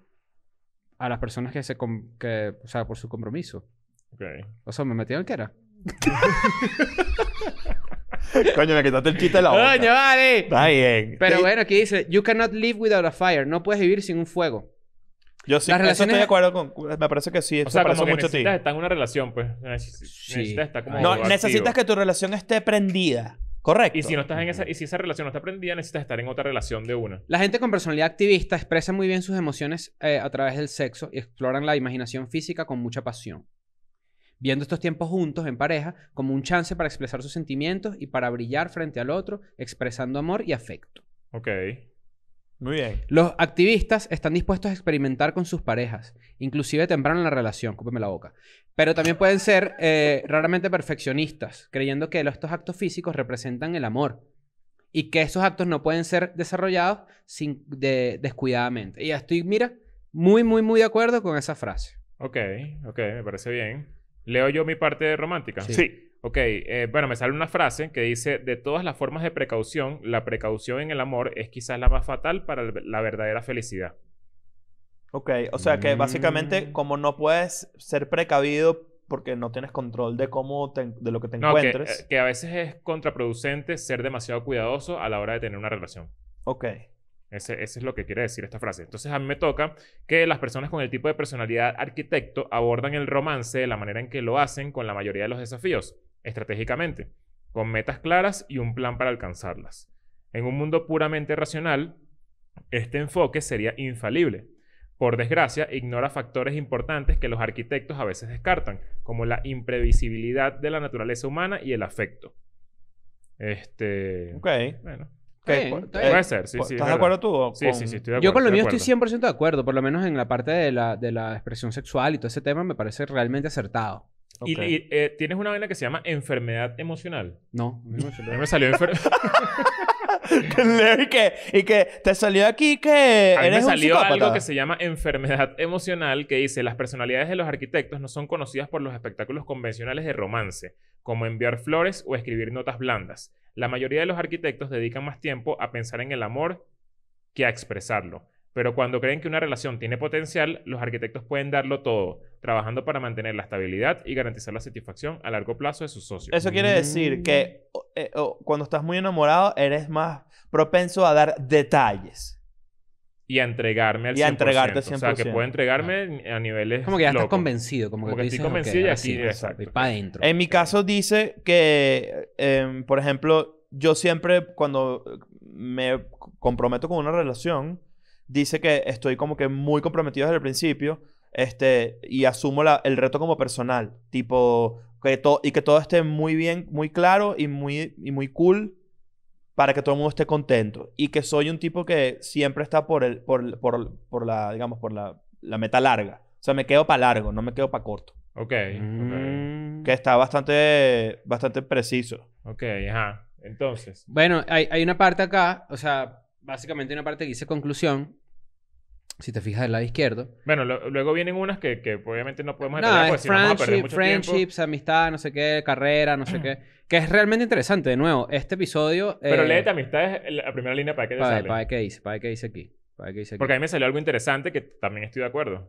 a las personas que se... Que, o sea, por su compromiso. Ok. O sea, me metí en el que era. Coño, me quitaste el chiste de la boca. Coño, vale. Está bien. Pero bueno, aquí dice, you cannot live without a fire. No puedes vivir sin un fuego. Yo sí, estoy de acuerdo con. Me parece que sí. O sea, mucho ti. necesitas estar en una relación, pues. Necesitas necesitas que tu relación esté prendida. Correcto. Y si, no estás en esa, y si esa relación no está prendida, necesitas estar en otra relación de una. La gente con personalidad activista expresa muy bien sus emociones eh, a través del sexo y exploran la imaginación física con mucha pasión. Viendo estos tiempos juntos, en pareja, como un chance para expresar sus sentimientos y para brillar frente al otro, expresando amor y afecto. Ok. Muy bien. Los activistas están dispuestos a experimentar con sus parejas, inclusive temprano en la relación, cúpeme la boca. Pero también pueden ser eh, raramente perfeccionistas, creyendo que estos actos físicos representan el amor y que esos actos no pueden ser desarrollados sin, descuidadamente. Y ya estoy, mira, muy, muy, muy de acuerdo con esa frase. Ok, ok, me parece bien. ¿Leo yo mi parte romántica? sí. Ok, eh, bueno, me sale una frase que dice, de todas las formas de precaución, la precaución en el amor es quizás la más fatal para la verdadera felicidad. Ok, o sea que básicamente mm. como no puedes ser precavido porque no tienes control de cómo de lo que te encuentres. Eh, que, a veces es contraproducente ser demasiado cuidadoso a la hora de tener una relación. Ok. Ese, ese es lo que quiere decir esta frase. Entonces a mí me toca que las personas con el tipo de personalidad arquitecto abordan el romance de la manera en que lo hacen con la mayoría de los desafíos estratégicamente, con metas claras y un plan para alcanzarlas. En un mundo puramente racional, este enfoque sería infalible. Por desgracia, ignora factores importantes que los arquitectos a veces descartan, como la imprevisibilidad de la naturaleza humana y el afecto. Este. Ok. Bueno. Okay. Pues, ser, pues, ¿Estás de acuerdo tú? Sí, sí, sí, estoy de acuerdo. Yo con lo mío estoy 100% de acuerdo, por lo menos en la parte la, de la expresión sexual y todo ese tema me parece realmente acertado. Y, eh, tienes una vaina que se llama enfermedad emocional. No, a mí me salió. enfermedad. y, que, y que te salió aquí que a mí me salió algo que se llama enfermedad emocional que dice las personalidades de los arquitectos no son conocidas por los espectáculos convencionales de romance, como enviar flores o escribir notas blandas. La mayoría de los arquitectos dedican más tiempo a pensar en el amor que a expresarlo. Pero cuando creen que una relación tiene potencial, los arquitectos pueden darlo todo, trabajando para mantener la estabilidad y garantizar la satisfacción a largo plazo de sus socios. Eso quiere decir que mm. eh, cuando estás muy enamorado, eres más propenso a dar detalles. Y a entregarme al 100%. Y a entregarte 100%. O sea, que puedo entregarme a niveles. Como que ya estás convencido. Como, que, que convencido y así. exacto. Y adentro. En mi caso, dice que, em, por ejemplo, yo siempre, cuando me comprometo con una relación, dice que estoy como que muy comprometido desde el principio este, y asumo el reto como personal, tipo, que y que todo esté muy bien, muy claro y muy, muy cool para que todo el mundo esté contento. Y que soy un tipo que siempre está por, el, por, por, por la, digamos, por la, la meta larga. O sea, me quedo para largo, no me quedo para corto. Ok. Mm. Que está bastante, bastante preciso. Ok, ajá. Entonces. Bueno, hay, hay una parte acá, o sea, básicamente una parte que dice conclusión. Si te fijas del lado izquierdo. Bueno, luego vienen unas que, que obviamente no podemos No, friendships, amistad, no sé qué, carrera, no sé qué. Que es realmente interesante, de nuevo, este episodio. Pero eh, léete amistades es la primera línea para que para dice, para qué dice aquí. Para dice aquí. Porque a mí me salió algo interesante que también estoy de acuerdo.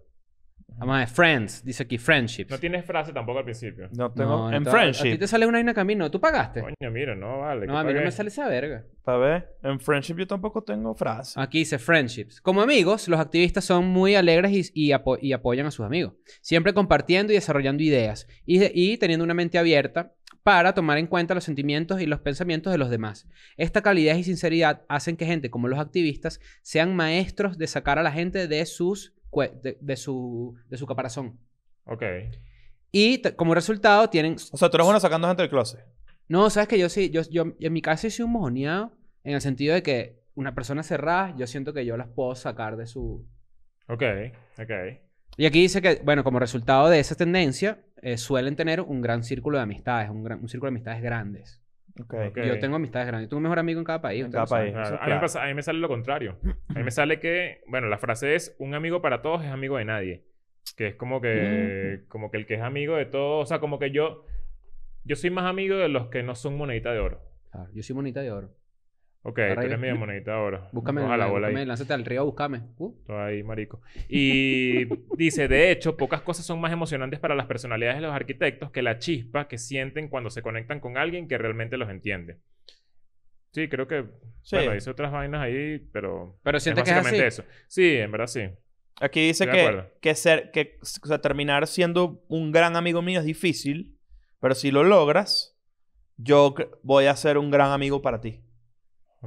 Vamos ah, a ver, friends. Dice aquí friendships. No tienes frase tampoco al principio. No tengo. en friendship. A ti te sale una vaina camino. ¿Tú pagaste? Coño, mira, no vale. no, a mí no me sale esa verga. A ver, en friendship yo tampoco tengo frase. Aquí dice friendships. Como amigos, los activistas son muy alegres y, y y apoyan a sus amigos. Siempre compartiendo y desarrollando ideas. Y, y teniendo una mente abierta para tomar en cuenta los sentimientos y los pensamientos de los demás. Esta calidez y sinceridad hacen que gente como los activistas sean maestros de sacar a la gente de sus de, su, de su caparazón. Ok. Y como resultado tienen... O sea, tú eres uno sacando gente del closet. No, sabes que yo sí, yo, en mi caso soy un mojoneado en el sentido de que una persona cerrada, yo siento que yo las puedo sacar de su... Ok, ok. Y aquí dice que, bueno, como resultado de esa tendencia, eh, suelen tener un gran círculo de amistades, un, gran, un círculo de amistades grandes. Yo tengo amistades grandes. Yo tengo un mejor amigo en cada país. A, mí me me sale lo contrario. A mí me sale que, bueno, la frase es, un amigo para todos es amigo de nadie. Que es como que, mm. como que el que es amigo de todos, o sea, como que yo, yo soy más amigo de los que no son monedita de oro. Claro, yo soy monedita de oro. Ok, tú eres medio monedita ahora. Búscame, bola búscame, lánzate al río, búscame. Uh. Ahí, marico. Y dice, de hecho, pocas cosas son más emocionantes para las personalidades de los arquitectos que la chispa que sienten cuando se conectan con alguien que realmente los entiende. Sí, creo que, sí. bueno, dice otras vainas ahí, pero... Pero siento que es así. eso. Sí, en verdad sí. Aquí dice que, que, ser, que o sea, terminar siendo un gran amigo mío es difícil, pero si lo logras, yo voy a ser un gran amigo para ti.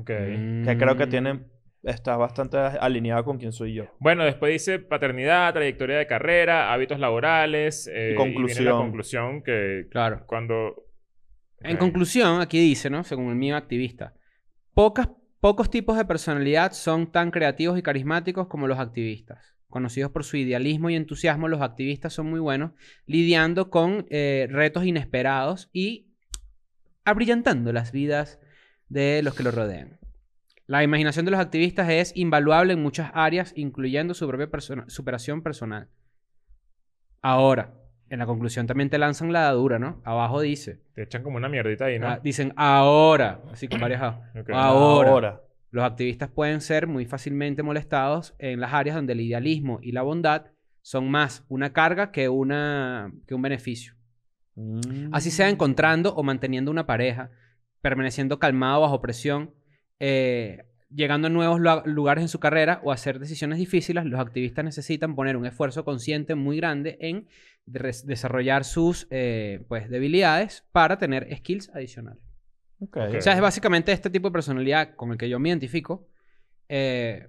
Que creo que tiene, está bastante alineado con quien soy yo. Bueno, después dice paternidad, trayectoria de carrera, hábitos laborales. Eh, conclusión. conclusión que claro. cuando... En conclusión, aquí dice, ¿no? Según el mío activista, pocas, pocos tipos de personalidad son tan creativos y carismáticos como los activistas. Conocidos por su idealismo y entusiasmo, los activistas son muy buenos lidiando con eh, retos inesperados y abrillantando las vidas de los que lo rodean. La imaginación de los activistas es invaluable en muchas áreas, incluyendo su propia superación personal. Ahora, en la conclusión también te lanzan la dadura, ¿no? Abajo dice. Te echan como una mierdita ahí, ¿no? Ah, dicen ahora, así con varias Ahora, Los activistas pueden ser muy fácilmente molestados en las áreas donde el idealismo y la bondad son más una carga que, una, que un beneficio. Mm. Así sea encontrando o manteniendo una pareja, permaneciendo calmado bajo presión, eh, llegando a nuevos lugares en su carrera o hacer decisiones difíciles, los activistas necesitan poner un esfuerzo consciente muy grande en desarrollar sus eh, pues, debilidades para tener skills adicionales. O sea, es básicamente este tipo de personalidad con el que yo me identifico. Eh,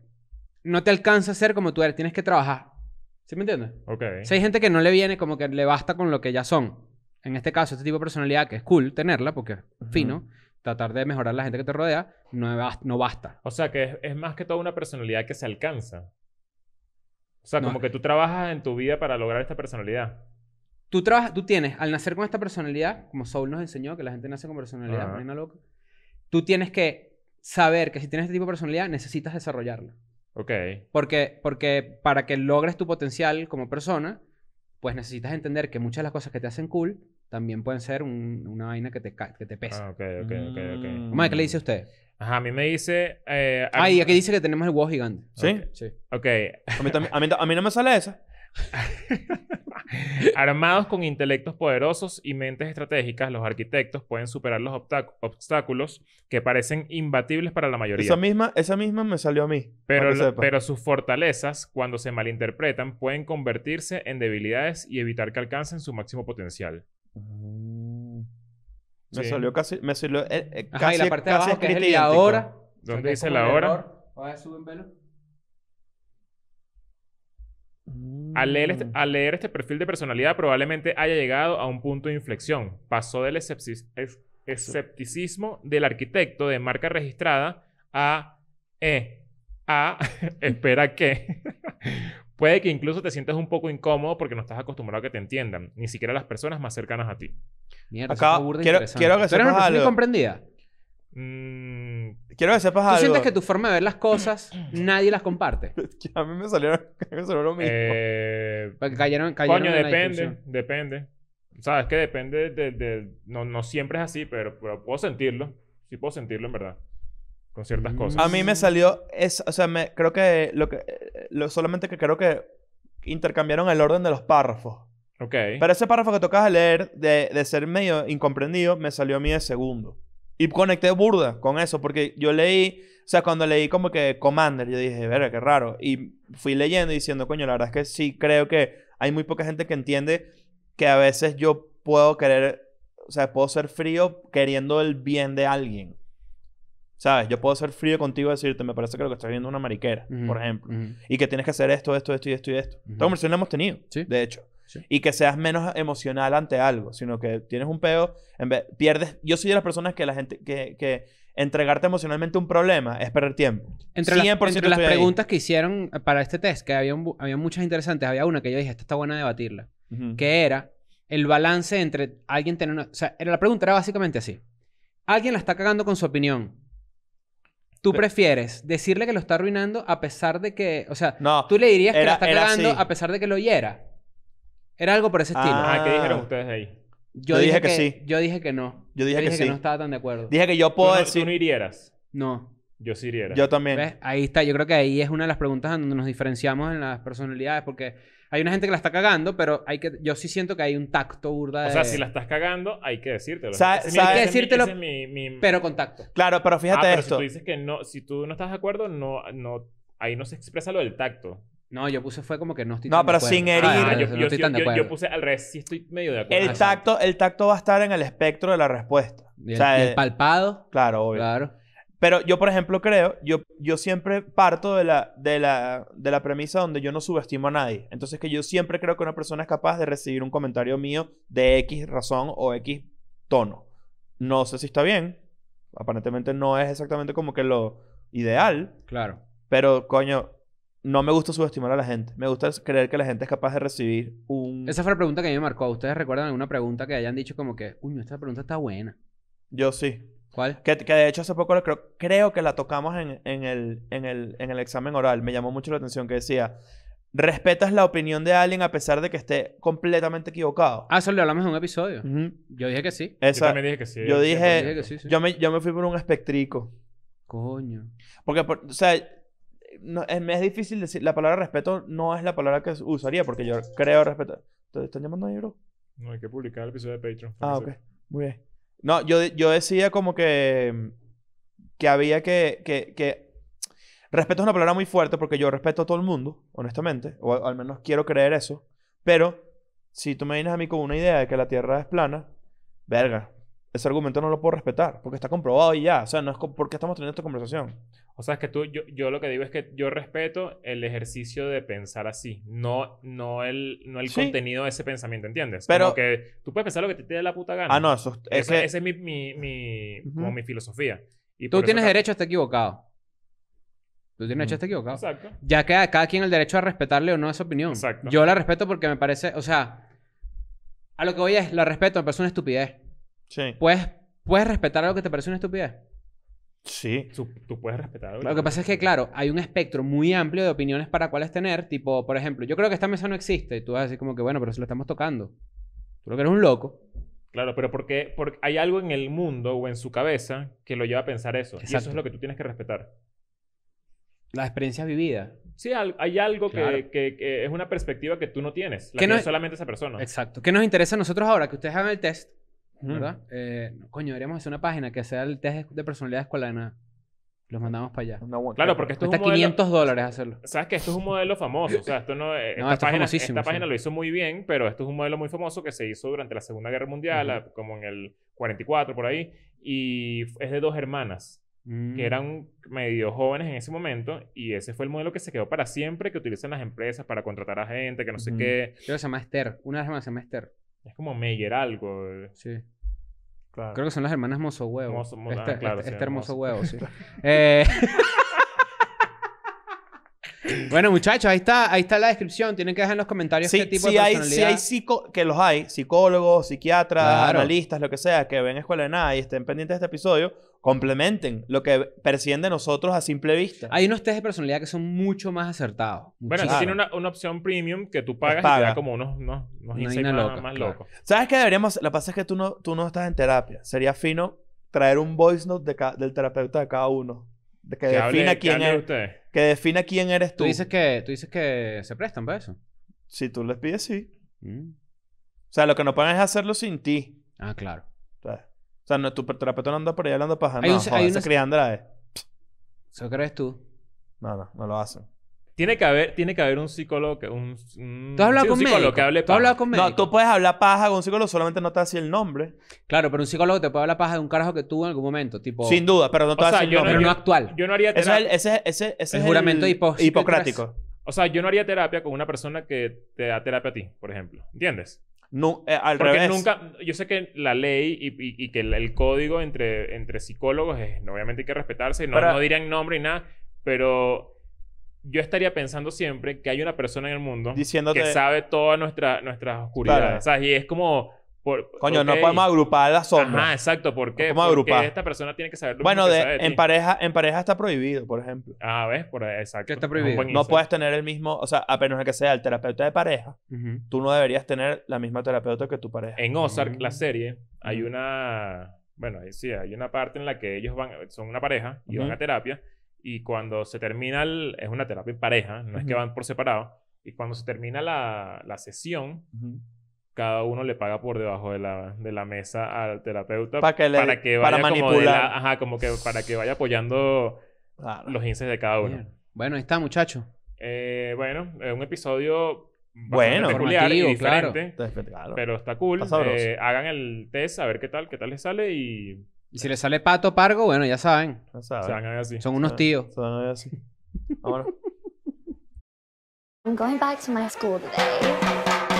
no te alcanza a ser como tú eres, tienes que trabajar. ¿Sí me entiendes? Okay. hay gente que no le viene como que le basta con lo que ya son en este caso, este tipo de personalidad, que es cool tenerla, porque es fino, tratar de mejorar la gente que te rodea, no, basta. O sea, que es, más que toda una personalidad que se alcanza. O sea, como que tú trabajas en tu vida para lograr esta personalidad. Tú, trabajas, tú tienes, al nacer con esta personalidad, como Soul nos enseñó, que la gente nace con personalidad, tú tienes que saber que si tienes este tipo de personalidad, necesitas desarrollarla. Ok. Porque, porque para que logres tu potencial como persona, pues necesitas entender que muchas de las cosas que te hacen cool también pueden ser una vaina que te, que te pesa. Ah, ok, ok, ok, mm. ¿qué le dice a usted? a mí me dice... Eh, Ay, aquí dice que tenemos el huevo gigante. ¿Sí? Sí. Ok. A mí, no me sale esa. Armados con intelectos poderosos y mentes estratégicas, los arquitectos pueden superar los obstáculos que parecen imbatibles para la mayoría. Esa misma, esa misma me salió a mí. Pero, pero sus fortalezas, cuando se malinterpretan, pueden convertirse en debilidades y evitar que alcancen su máximo potencial. Mm. Me salió casi. Me salió, eh, eh, casi, la parte de abajo que es el ahora. ¿Dónde dice la Al, leer este, mm. leer, este, perfil de personalidad, probablemente haya llegado a un punto de inflexión. Pasó del escepticismo, del arquitecto de marca registrada a. Eh, a. espera que. Puede que incluso te sientas un poco incómodo porque no estás acostumbrado a que te entiendan, ni siquiera las personas más cercanas a ti. Mierda, Acá, quiero, mm, quiero que sepas comprendida? quiero que sepas algo. ¿Tú sientes que tu forma de ver las cosas nadie las comparte? a mí me salieron, lo mismo. Eh, cayeron, cayeron coño, depende, depende. Sabes que depende de, de, no, no, siempre es así, pero, pero puedo sentirlo. Sí puedo sentirlo, en verdad con ciertas cosas. A mí me salió, es, o sea, me, creo que, lo que eh, solamente que creo que intercambiaron el orden de los párrafos. Ok. Pero ese párrafo que tocas a leer, de, de ser medio incomprendido, me salió a mí de segundo. Y conecté burda con eso, porque yo leí, o sea, cuando leí como que Commander, yo dije, verga, qué raro. Y fui leyendo y diciendo, coño, la verdad es que sí creo que hay muy poca gente que entiende que a veces yo puedo querer, o sea, puedo ser frío queriendo el bien de alguien. ¿Sabes? Yo puedo ser frío contigo y decirte, me parece que lo que estás viendo es una mariquera, por ejemplo. Y que tienes que hacer esto, esto, esto y esto y esto. Uh -huh. Esta conversación hemos tenido, de hecho. Y que seas menos emocional ante algo, sino que tienes un peo, en vez, pierdes... Yo soy de las personas que la gente... que, que entregarte emocionalmente un problema es perder tiempo. Entre, las, las preguntas que hicieron para este test, que había, había, muchas interesantes, había una que yo dije, esta está buena debatirla, que era el balance entre alguien tener una... O sea, era, la pregunta era básicamente así. Alguien la está cagando con su opinión. ¿Tú prefieres decirle que lo está arruinando a pesar de que, o sea, tú le dirías que lo está cagando a pesar de que lo oyera? Era algo por ese estilo. Ah, ah ¿qué dijeron ustedes ahí? Yo, dije, que, sí. Yo dije que no. Yo dije, que, sí. no estaba tan de acuerdo. Dije que yo puedo no, decir. Tú no hirieras. No. Yo sí hiriera. Yo también. Ahí está. Yo creo que ahí es una de las preguntas donde nos diferenciamos en las personalidades porque hay una gente que la está cagando, pero hay que, yo sí siento que hay un tacto burda de... O sea, si la estás cagando, hay que decírtelo. hay que decírtelo, pero con tacto. Claro, pero fíjate ah, pero si tú dices que no, si tú no estás de acuerdo, no, no, ahí no se expresa lo del tacto. No, yo puse fue como que no estoy No, de acuerdo. sin ah, herir. Ah, yo, no yo- puse al revés, sí estoy medio de acuerdo. El tacto, el tacto va a estar en el espectro de la respuesta. el, eh, palpado, claro, obvio. claro. Pero yo, por ejemplo, creo, yo, yo siempre parto de la, de, la, de la premisa donde yo no subestimo a nadie. Entonces, que yo siempre creo que una persona es capaz de recibir un comentario mío de X razón o X tono. No sé si está bien. Aparentemente no es exactamente como que lo ideal. Claro. Pero, coño, no me gusta subestimar a la gente. Me gusta creer que la gente es capaz de recibir un... Esa fue la pregunta que a mí me marcó. ¿Ustedes recuerdan alguna pregunta que hayan dicho como que, uy, esta pregunta está buena? Yo sí. ¿Cuál? Que, de hecho hace poco creo, creo que la tocamos en, el, en, el, examen oral. Me llamó mucho la atención que decía, respetas la opinión de alguien a pesar de que esté completamente equivocado. Ah, eso lo hablamos en un episodio. Yo dije que sí. yo dije que sí. Yo dije, Yo, me, fui por un espectrico. Coño. Porque, o sea, no, es, difícil decir, la palabra respeto no es la palabra que usaría, porque yo creo respeto. ¿Te están llamando ahí, bro? No, hay que publicar el episodio de Patreon. Ah, ok. Muy bien. No, yo, yo decía como que, que había que, que... Respeto es una palabra muy fuerte porque yo respeto a todo el mundo, honestamente, o al menos quiero creer eso, pero si tú me vienes a mí con una idea de que la Tierra es plana, verga, ese argumento no lo puedo respetar, porque está comprobado y ya. O sea, no es por estamos teniendo esta conversación. O sea, es que tú, yo, yo, lo que digo es que yo respeto el ejercicio de pensar así, no, no el, el contenido de ese pensamiento, ¿entiendes? Pero tú puedes pensar lo que te, dé la puta gana. Ah, no, eso, ese, esa, es mi, mi filosofía. tú tienes derecho a estar equivocado. Tú tienes derecho a estar equivocado. Exacto. Ya queda cada quien el derecho a respetarle o no esa opinión. Exacto. Yo la respeto porque me parece, o sea, a lo que voy es, la respeto, me parece una estupidez. ¿Puedes, respetar algo que te parece una estupidez? Sí, tú, puedes respetar. Lo que pasa es que, claro, hay un espectro muy amplio de opiniones para cuáles tener. Tipo, por ejemplo, yo creo que esta mesa no existe. Y tú vas a decir como que, bueno, pero si lo estamos tocando. Tú lo que eres un loco. Claro, pero porque, porque hay algo en el mundo o en su cabeza que lo lleva a pensar eso. Y eso es lo que tú tienes que respetar. La experiencia vivida. Sí, hay algo que, es una perspectiva que tú no tienes. que no es solamente esa persona. Exacto. ¿Qué nos interesa a nosotros ahora? Que ustedes hagan el test ¿verdad? Eh, coño, deberíamos hacer una página que sea el test de personalidad escolar Los mandamos para allá. claro, porque esto es 500 dólares hacerlo. Sabes que esto es un modelo famoso. O sea, esto no, eh, esta, página, esta página lo hizo muy bien, pero esto es un modelo muy famoso que se hizo durante la Segunda Guerra Mundial, como en el 44 por ahí, y es de dos hermanas que mm. eran medio jóvenes en ese momento y ese fue el modelo que se quedó para siempre que utilizan las empresas para contratar a gente que no sé qué. Creo que se llama Esther. Una de las hermanas se llama Esther. Es como Meyer algo. Eh. Sí. Creo que son las hermanas Mozo Huevo. este, hermoso huevo, sí. Eh, bueno, muchachos, ahí está, ahí está la descripción. Tienen que dejar en los comentarios qué tipo de Hay, hay psico que los hay, psicólogos, psiquiatras, analistas, lo que sea, que ven Escuela de Nada y estén pendientes de este episodio, complementen lo que perciben de nosotros a simple vista. Hay unos test de personalidad que son mucho más acertados. Bueno, si tiene una, una, opción premium que tú pagas y te da como unos, unos, más, locos. ¿Sabes qué deberíamos? la pasa es que tú no, tú no estás en terapia. Sería fino traer un voice note del terapeuta de cada uno. De que, defina quién eres, que defina quién eres tú. Tú dices que, tú dices que se prestan para eso. Si tú les pides, sí. Mm. O sea, lo que no pueden es hacerlo sin ti. Ah, claro. O sea, no, tu terapeuta no anda por ahí hablando paja. No, hay joder, hay una... cría Andrade. ¿Eso crees tú? No, no, no lo hacen. Tiene que haber, tiene que haber un psicólogo que... Un, ¿Tú has hablado con un psicólogo hable paja. ¿Tú has con médico? No, tú puedes hablar paja con un psicólogo, solamente no te hace el nombre. Claro, pero un psicólogo te puede hablar paja de un carajo que tuvo en algún momento, tipo... Sin duda, pero no te hace nombre. yo, no actual. Yo no haría terapia. es el, ese, ese, ese juramento hipocrático. O sea, yo no haría terapia con una persona que te da terapia a ti, por ejemplo. ¿Entiendes? Eh, al Porque nunca, yo sé que la ley y, que el, código entre, entre psicólogos, es, obviamente hay que respetarse, no, no dirían nombre y nada, pero yo estaría pensando siempre que hay una persona en el mundo que sabe todas nuestra, nuestras oscuridades. O sea, y es como Coño, no podemos agrupar las sombras. Ah, exacto. ¿Por qué? Porque esta persona tiene que saber lo bueno, que de, en pareja, en pareja está prohibido, por ejemplo. Ah, ¿ves? Por, exacto. está prohibido? No puedes tener el mismo... O sea, apenas que sea el terapeuta de pareja, tú no deberías tener la misma terapeuta que tu pareja. En Ozark, la mm. serie, hay una... Bueno, sí, hay una parte en la que ellos van... Son una pareja y van a terapia. Y cuando se termina... El, es una terapia en pareja. No es que van por separado. Y cuando se termina la, la sesión cada uno le paga por debajo de la, de la mesa al terapeuta para que, que vaya como ajá, como que para que vaya apoyando los índices de cada uno. Bueno, ahí está, muchacho. Eh, bueno, es un episodio bueno, peculiar diferente, claro. pero está cool. Eh, hagan el test a ver qué tal, qué tal les sale y y si les sale pato pargo, bueno, ya saben. saben. Son unos tíos. así. I'm going back to my school today.